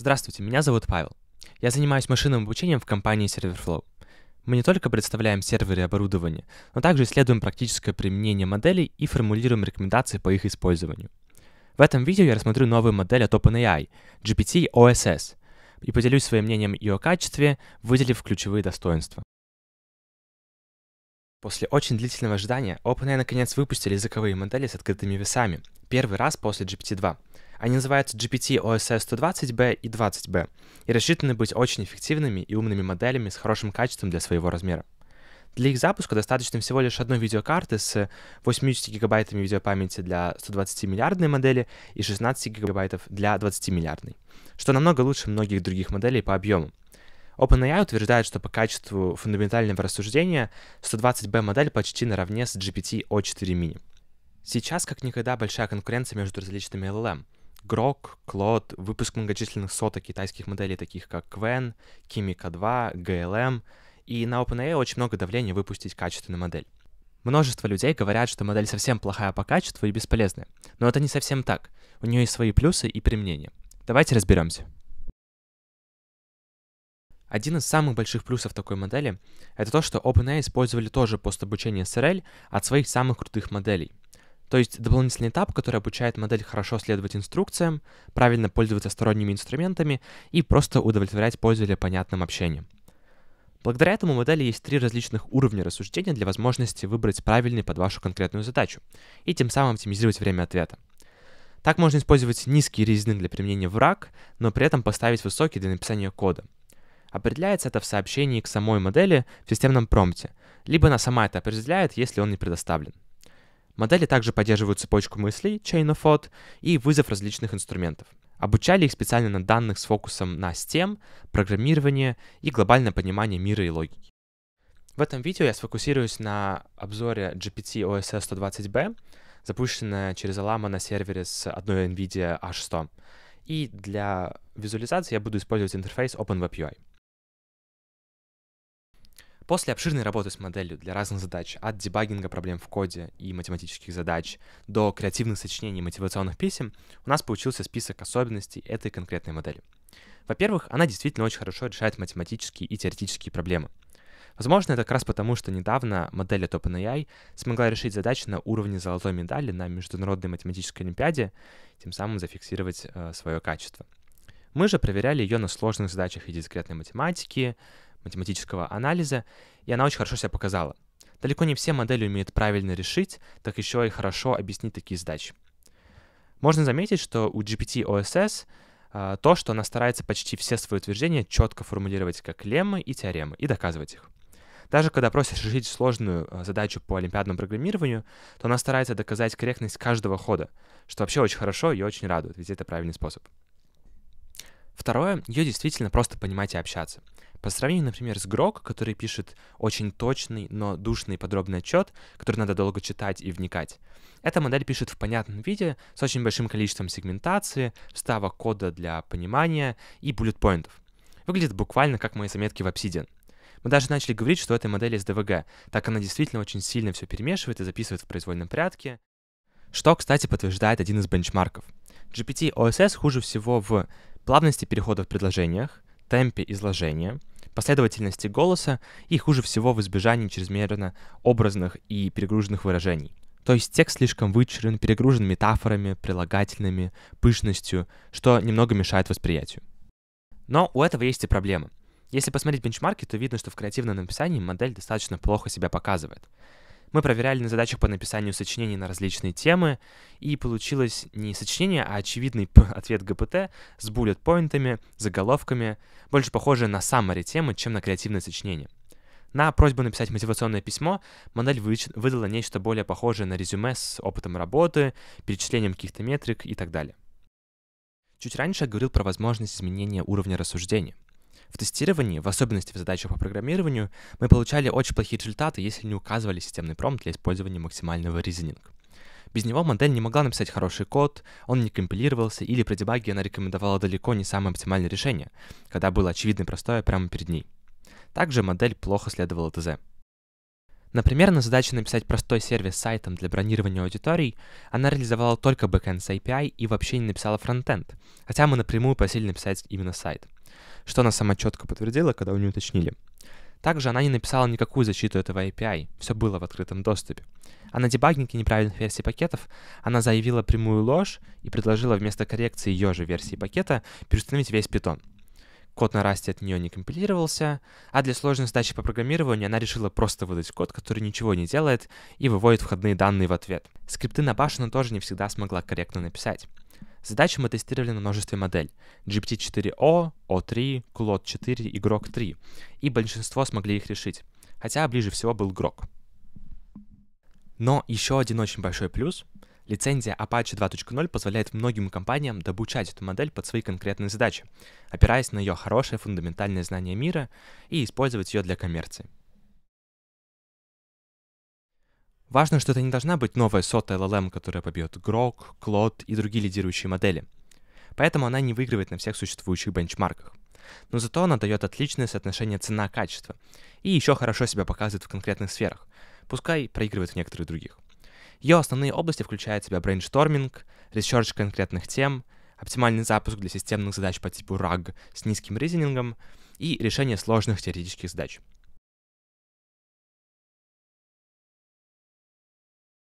Здравствуйте, меня зовут Павел. Я занимаюсь машинным обучением в компании ServerFlow. Мы не только представляем серверы и оборудование, но также исследуем практическое применение моделей и формулируем рекомендации по их использованию. В этом видео я рассмотрю новую модель от OpenAI, GPT OSS, и поделюсь своим мнением и о качестве, выделив ключевые достоинства. После очень длительного ожидания OpenAI наконец выпустили языковые модели с открытыми весами, первый раз после GPT-2. Они называются GPT OSS 120B и 20B и рассчитаны быть очень эффективными и умными моделями с хорошим качеством для своего размера. Для их запуска достаточно всего лишь одной видеокарты с 80 гигабайтами видеопамяти для 120-миллиардной модели и 16 гигабайтов для 20-миллиардной, что намного лучше многих других моделей по объему. OpenAI утверждает, что по качеству фундаментального рассуждения 120B модель почти наравне с GPT O4 mini. Сейчас как никогда большая конкуренция между различными LLM — Грок, Клод, выпуск многочисленных соток китайских моделей, таких как Квен, Kimika 2, GLM, и на OpenAI очень много давления выпустить качественную модель. Множество людей говорят, что модель совсем плохая по качеству и бесполезная, но это не совсем так. У нее есть свои плюсы и применения. Давайте разберемся. Один из самых больших плюсов такой модели — это то, что OpenAI использовали тоже обучения SRL от своих самых крутых моделей. То есть дополнительный этап, который обучает модель хорошо следовать инструкциям, правильно пользоваться сторонними инструментами и просто удовлетворять пользователя понятным общением. Благодаря этому модели есть три различных уровня рассуждения для возможности выбрать правильный под вашу конкретную задачу и тем самым оптимизировать время ответа. Так можно использовать низкий резинг для применения в враг, но при этом поставить высокий для написания кода. Определяется это в сообщении к самой модели в системном промпте, либо она сама это определяет, если он не предоставлен. Модели также поддерживают цепочку мыслей, chain of thought, и вызов различных инструментов. Обучали их специально на данных с фокусом на STEM, программирование и глобальное понимание мира и логики. В этом видео я сфокусируюсь на обзоре GPT OSS 120B, запущенная через Alama на сервере с одной NVIDIA H100. И для визуализации я буду использовать интерфейс OpenWebUI. После обширной работы с моделью для разных задач, от дебагинга проблем в коде и математических задач до креативных сочинений и мотивационных писем, у нас получился список особенностей этой конкретной модели. Во-первых, она действительно очень хорошо решает математические и теоретические проблемы. Возможно, это как раз потому, что недавно модель от OpenAI смогла решить задачи на уровне золотой медали на Международной математической олимпиаде, тем самым зафиксировать э, свое качество. Мы же проверяли ее на сложных задачах и дискретной математики, математического анализа, и она очень хорошо себя показала. Далеко не все модели умеют правильно решить, так еще и хорошо объяснить такие задачи. Можно заметить, что у GPT OSS а, то, что она старается почти все свои утверждения четко формулировать как леммы и теоремы и доказывать их. Даже когда просишь решить сложную а, задачу по олимпиадному программированию, то она старается доказать корректность каждого хода, что вообще очень хорошо и очень радует, ведь это правильный способ. Второе, ее действительно просто понимать и общаться. По сравнению, например, с Грок, который пишет очень точный, но душный подробный отчет, который надо долго читать и вникать. Эта модель пишет в понятном виде, с очень большим количеством сегментации, вставок кода для понимания и буллет буллетпоинтов. Выглядит буквально как мои заметки в Obsidian. Мы даже начали говорить, что у этой модели из DVG, так она действительно очень сильно все перемешивает и записывает в произвольном порядке, что, кстати, подтверждает один из бенчмарков. GPT OSS хуже всего в плавности перехода в предложениях, темпе изложения, последовательности голоса и, хуже всего, в избежании чрезмерно образных и перегруженных выражений. То есть текст слишком вычурен, перегружен метафорами, прилагательными, пышностью, что немного мешает восприятию. Но у этого есть и проблема. Если посмотреть бенчмарки, то видно, что в креативном написании модель достаточно плохо себя показывает. Мы проверяли на задачах по написанию сочинений на различные темы, и получилось не сочинение, а очевидный ответ ГПТ с буллет-поинтами, заголовками, больше похожее на саммари темы, чем на креативное сочинение. На просьбу написать мотивационное письмо модель выдала нечто более похожее на резюме с опытом работы, перечислением каких-то метрик и так далее. Чуть раньше я говорил про возможность изменения уровня рассуждения — в тестировании, в особенности в задачах по программированию, мы получали очень плохие результаты, если не указывали системный промпт для использования максимального резининг. Без него модель не могла написать хороший код, он не компилировался, или при дебаге она рекомендовала далеко не самое оптимальное решение, когда было очевидно простое прямо перед ней. Также модель плохо следовала ТЗ. Например, на задачу написать простой сервис с сайтом для бронирования аудиторий, она реализовала только backend с API и вообще не написала фронтенд, хотя мы напрямую просили написать именно сайт что она сама четко подтвердила, когда у нее уточнили. Также она не написала никакую защиту этого API, все было в открытом доступе. А на дебагнике неправильных версий пакетов она заявила прямую ложь и предложила вместо коррекции ее же версии пакета переустановить весь питон. Код на расте от нее не компилировался, а для сложной задачи по программированию она решила просто выдать код, который ничего не делает и выводит входные данные в ответ. Скрипты на башену тоже не всегда смогла корректно написать. Задачи мы тестировали на множестве моделей GPT-4o, O3, Cloud 4 и Grok 3, и большинство смогли их решить, хотя ближе всего был Grok. Но еще один очень большой плюс — лицензия Apache 2.0 позволяет многим компаниям дообучать эту модель под свои конкретные задачи, опираясь на ее хорошее фундаментальное знание мира и использовать ее для коммерции. Важно, что это не должна быть новая сотая LLM, которая побьет Грок, Клод и другие лидирующие модели. Поэтому она не выигрывает на всех существующих бенчмарках. Но зато она дает отличное соотношение цена-качество и еще хорошо себя показывает в конкретных сферах, пускай проигрывает в некоторых других. Ее основные области включают в себя брейншторминг, ресерч конкретных тем, оптимальный запуск для системных задач по типу RAG с низким ризинингом и решение сложных теоретических задач –